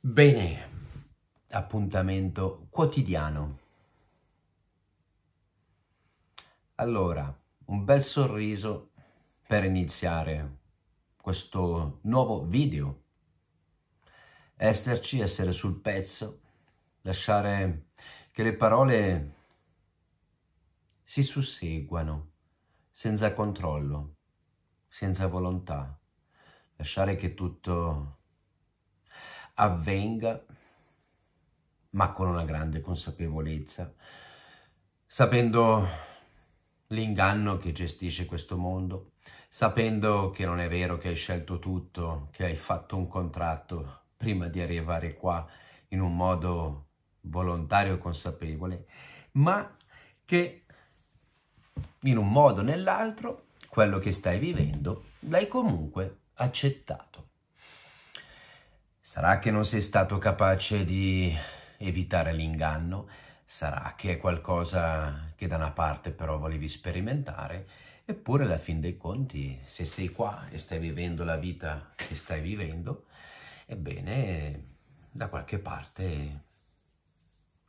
Bene, appuntamento quotidiano. Allora, un bel sorriso per iniziare questo nuovo video. Esserci, essere sul pezzo, lasciare che le parole si susseguano senza controllo, senza volontà, lasciare che tutto avvenga, ma con una grande consapevolezza, sapendo l'inganno che gestisce questo mondo, sapendo che non è vero che hai scelto tutto, che hai fatto un contratto prima di arrivare qua in un modo volontario e consapevole, ma che in un modo o nell'altro quello che stai vivendo l'hai comunque accettato. Sarà che non sei stato capace di evitare l'inganno, sarà che è qualcosa che da una parte però volevi sperimentare, eppure alla fin dei conti, se sei qua e stai vivendo la vita che stai vivendo, ebbene, da qualche parte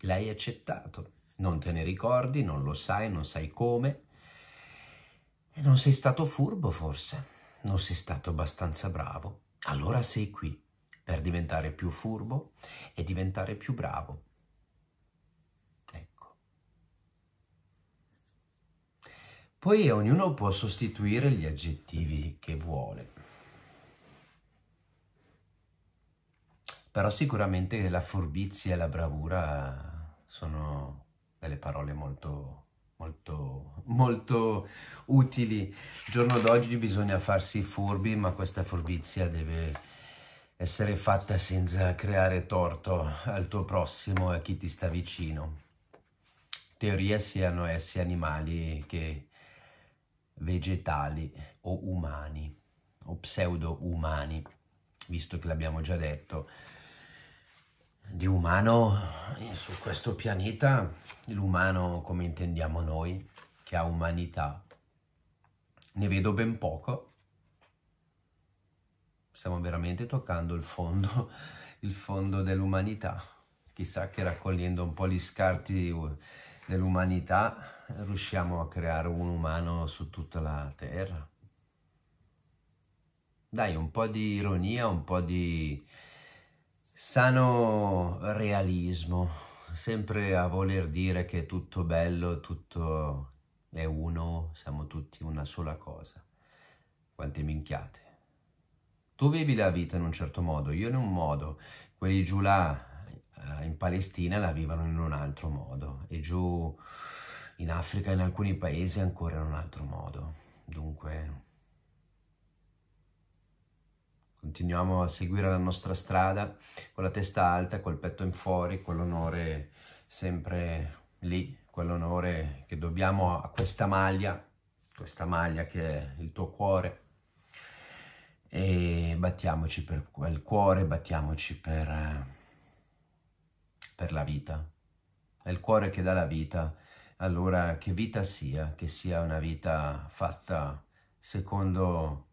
l'hai accettato. Non te ne ricordi, non lo sai, non sai come. E non sei stato furbo forse, non sei stato abbastanza bravo. Allora sei qui per diventare più furbo e diventare più bravo. Ecco. Poi ognuno può sostituire gli aggettivi che vuole. Però sicuramente la furbizia e la bravura sono delle parole molto molto, molto utili. Il giorno d'oggi bisogna farsi furbi, ma questa furbizia deve essere fatta senza creare torto al tuo prossimo e a chi ti sta vicino. Teoria siano essi animali che vegetali o umani o pseudo-umani, visto che l'abbiamo già detto. Di umano su questo pianeta, l'umano come intendiamo noi, che ha umanità, ne vedo ben poco stiamo veramente toccando il fondo, il fondo dell'umanità. Chissà che raccogliendo un po' gli scarti dell'umanità riusciamo a creare un umano su tutta la terra. Dai, un po' di ironia, un po' di sano realismo, sempre a voler dire che è tutto bello, tutto è uno, siamo tutti una sola cosa. Quante minchiate. Tu vivi la vita in un certo modo, io in un modo, quelli giù là eh, in Palestina la vivono in un altro modo e giù in Africa, in alcuni paesi ancora in un altro modo. Dunque continuiamo a seguire la nostra strada con la testa alta, col petto in fuori, con l'onore sempre lì, quell'onore che dobbiamo a questa maglia, questa maglia che è il tuo cuore e battiamoci per quel cuore, battiamoci per, eh, per la vita. È il cuore che dà la vita, allora che vita sia, che sia una vita fatta secondo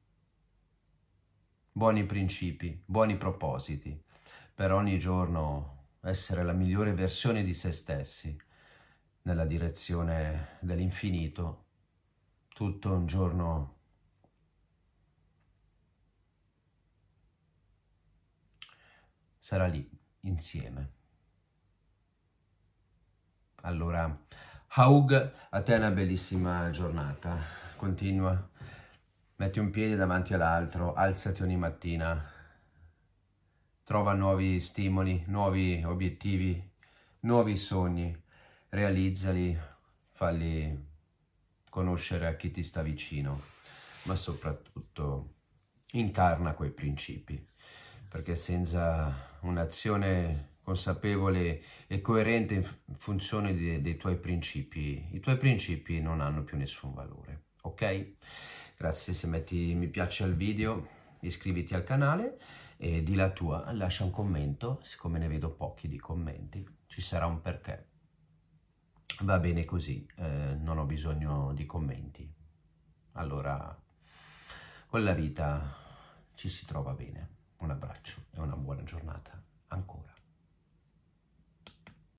buoni principi, buoni propositi, per ogni giorno essere la migliore versione di se stessi nella direzione dell'infinito, tutto un giorno sarà lì insieme. Allora, Haug, a te una bellissima giornata. Continua. Metti un piede davanti all'altro, alzati ogni mattina. Trova nuovi stimoli, nuovi obiettivi, nuovi sogni. Realizzali, falli conoscere a chi ti sta vicino, ma soprattutto incarna quei principi perché senza un'azione consapevole e coerente in funzione dei, dei tuoi principi, i tuoi principi non hanno più nessun valore, ok? Grazie se metti mi piace al video, iscriviti al canale e di la tua, lascia un commento, siccome ne vedo pochi di commenti, ci sarà un perché. Va bene così, eh, non ho bisogno di commenti. Allora, con la vita ci si trova bene un abbraccio e una buona giornata ancora.